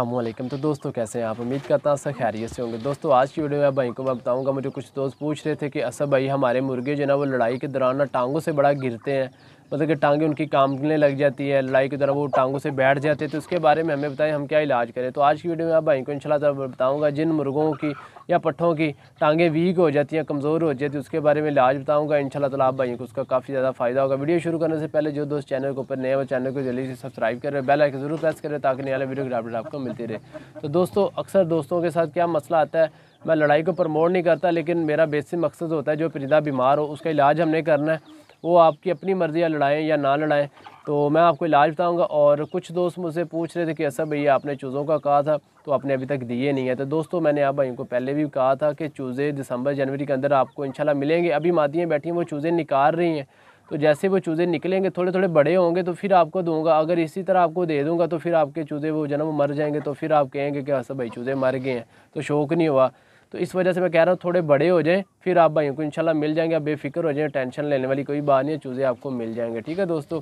अल्लाम तो दोस्तों कैसे हैं आप उम्मीद करता हूँ सर खैरियत से होंगे दोस्तों आज की वीडियो में भाई को मैं बताऊँगा मुझे कुछ दोस्त पूछ रहे थे कि असर भाई हमारे मुर्गे जो है ना वो लड़ाई के दौरान ना टांगों से बड़ा गिरते हैं मतलब कि टांगे उनकी कामने लग जाती है लड़ाई की तरह वो टांगों से बैठ जाते हैं तो उसके बारे में हमें बताएं हम क्या इलाज करें तो आज की वीडियो में आप भाई को इनशाला तब बताऊँगा जिन मुर्गों की या पट्ठों की टांगें वीक हो जाती हैं कमज़ोर हो जाती है तो उसके बारे में इलाज बताऊँगा इन शाला आप भाई को उसका काफ़ी ज़्यादा फ़ायदा होगा वीडियो शुरू करने से पहले जो दोस्त चैनल के ऊपर नए वो चैनल को जल्दी से सब्सक्राइब करें बेल आइकन ज़रूर प्रेस करें ताकि नए वाले वीडियो की अपडेट आपको मिलती रहे तो दोस्तों अक्सर दोस्तों के साथ क्या मसला आता है मैं लड़ाई को प्रमोट नहीं करता लेकिन मेरा बेसिक मकसद होता है जो परिंदा बीमार हो उसका इलाज हमने करना है वो आपकी अपनी मर्ज़ी या लड़ाएँ या ना लड़ाएँ तो मैं आपको इलाज बताऊँगा और कुछ दोस्त मुझसे पूछ रहे थे कि ऐसा भैया आपने चूज़ों का कहा था तो आपने अभी तक दिए नहीं है तो दोस्तों मैंने आप भाई को पहले भी कहा था कि चूज़े दिसंबर जनवरी के अंदर आपको इंशाल्लाह मिलेंगे अभी मादियाँ बैठी हैं वो चूज़े निकाल रही हैं तो जैसे वो चूज़े निकलेंगे थोड़े थोड़े बड़े होंगे तो फिर आपको दूंगा अगर इसी तरह आपको दे दूंगा तो फिर आपके चूज़े वो जन्म मर जाएंगे तो फिर आप कहेंगे कि हंसा भाई चूज़े मर गए हैं तो शौक नहीं हुआ तो इस वजह से मैं कह रहा हूँ थोड़े बड़े हो जाएँ फिर आप भाइयों को इनशाला मिल जाएंगे आप बेफिक्र हो जाएँ टेंशन लेने वाली कोई बात नहीं है चूज़े आपको मिल जाएंगे ठीक है दोस्तों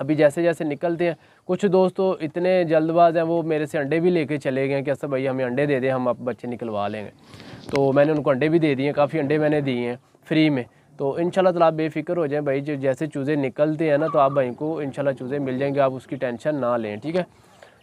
अभी जैसे जैसे निकलते हैं कुछ दोस्तों इतने जल्दबाज हैं वो मेरे से अंडे भी लेके चले गए कि असर अच्छा भैया हमें अंडे दे दें हम आप बच्चे निकलवा लेंगे तो मैंने उनको अंडे भी दे दिए काफ़ी अंडे मैंने दिए हैं फ्री में तो इन तो आप बेफिक्र हो जाएं भाई जैसे चूज़े निकलते हैं ना तो आप भाई को इन चूज़े मिल जाएंगे आप उसकी टेंशन ना लें ठीक है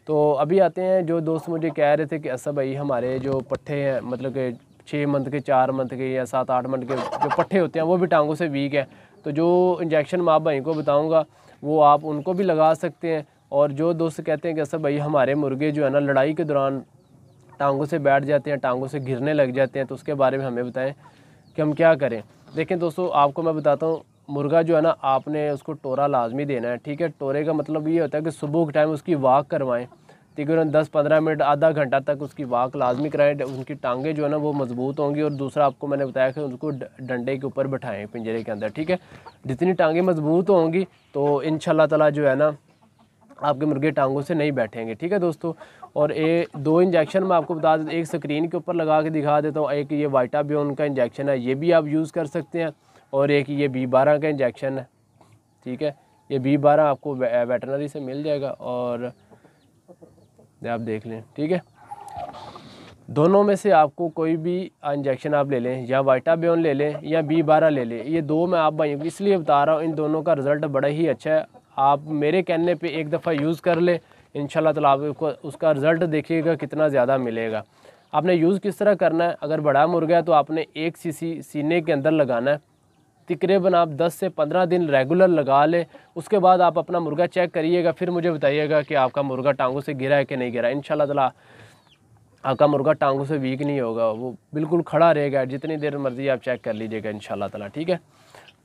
तो अभी आते हैं जो दोस्त मुझे कह रहे थे कि ऐसा भाई हमारे जो पट्ठे हैं मतलब कि छः मंथ के चार मंथ के या सात आठ मंथ के जो पट्ठे होते हैं वो भी टांगों से वीक है तो जो इंजेक्शन माँ भाई को बताऊँगा वो आप उनको भी लगा सकते हैं और जो दोस्त कहते हैं कि ऐसा भाई हमारे मुर्गे जो है ना लड़ाई के दौरान टांगों से बैठ जाते हैं टांगों से घिरने लग जाते हैं तो उसके बारे में हमें बताएं कि हम क्या करें देखें दोस्तों आपको मैं बताता हूँ मुर्गा जो है ना आपने उसको टोरा लाजमी देना है ठीक है टोरे का मतलब ये होता है कि सुबह के टाइम उसकी वाक करवाएं तकरीबन दस पंद्रह मिनट आधा घंटा तक उसकी वाक लाजमी कराएं उनकी टांगे जो है ना वो मजबूत होंगी और दूसरा आपको मैंने बताया कि उनको डंडे के ऊपर बैठाएं पिंजरे के अंदर ठीक है जितनी टांगे मजबूत होंगी तो इन तला जो है ना आपके मुर्गे टांगों से नहीं बैठेंगे ठीक है दोस्तों और ये दो इंजेक्शन मैं आपको बता देता एक स्क्रीन के ऊपर लगा के दिखा देता हूँ एक ये वाइटा बियोन का इंजेक्शन है ये भी आप यूज़ कर सकते हैं और एक ये बी बारह का इंजेक्शन है ठीक है ये बी बारह आपको वेटनरी से मिल जाएगा और आप देख लें ठीक है दोनों में से आपको कोई भी इंजेक्शन आप ले लें या वाइटा ब्योन ले लें या बी बारह ले लें ये दो मैं आप भाइयों को इसलिए बता रहा हूँ इन दोनों का रिज़ल्ट बड़ा ही अच्छा है आप मेरे कहने पे एक दफ़ा यूज़ कर लें इन ताला आपको उसका रिज़ल्ट देखिएगा कितना ज़्यादा मिलेगा आपने यूज़ किस तरह करना है अगर बड़ा मुर्गा है तो आपने एक सी सीने के अंदर लगाना है तकरीबन आप 10 से 15 दिन रेगुलर लगा लें उसके बाद आप अपना मुर्गा चेक करिएगा फिर मुझे बताइएगा कि आपका मुर्गा टांगों से गिरा है कि नहीं गिरा इन तला आपका मुर्गा टांगों से वीक नहीं होगा वो बिल्कुल खड़ा रहेगा जितनी देर मर्ज़ी आप चेक कर लीजिएगा इन तला ठीक है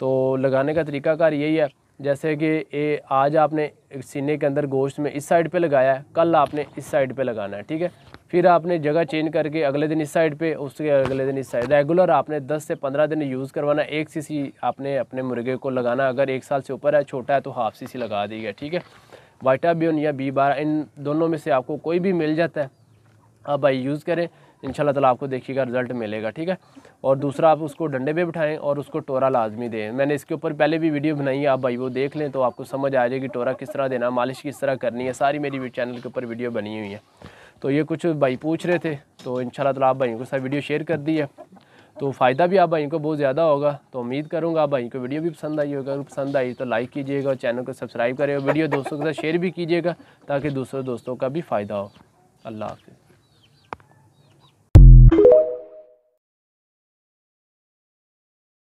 तो लगाने का तरीकाकार यही है जैसे कि ये आज आपने सीने के अंदर गोश्त में इस साइड पे लगाया है कल आपने इस साइड पे लगाना है ठीक है फिर आपने जगह चेंज करके अगले दिन इस साइड पे उसके अगले दिन इस साइड रेगुलर आपने 10 से 15 दिन यूज़ करवाना एक सीसी आपने अपने मुर्गे को लगाना अगर एक साल से ऊपर है छोटा है तो हाफ सीसी लगा दीजिएगा ठीक है वाइटाबियन या बी बारह इन दोनों में से आपको कोई भी मिल जाता है आप भाई यूज़ करें इन ताला आपको देखिएगा रिजल्ट मिलेगा ठीक है और दूसरा आप उसको डंडे पे बिठाएं और उसको टोरा लाजमी दें मैंने इसके ऊपर पहले भी वीडियो बनाई है आप भाई वो देख लें तो आपको समझ आ जाएगी टोरा किस तरह देना मालिश किस तरह करनी है सारी मेरी चैनल के ऊपर वीडियो बनी हुई है तो ये कुछ भाई पूछ रहे थे तो इन शाला आप भाई को सारी वीडियो शेयर कर दी है तो फ़ायदा भी आप भाई को बहुत ज़्यादा होगा तो उम्मीद करूँगा आप भाई को वीडियो भी पसंद आई होगी अगर पसंद आई तो लाइक कीजिएगा और चैनल को सब्सक्राइब करेगा वीडियो दोस्तों के साथ शेयर भी कीजिएगा ताकि दूसरे दोस्तों का भी फ़ायदा हो अल्लाह हाफि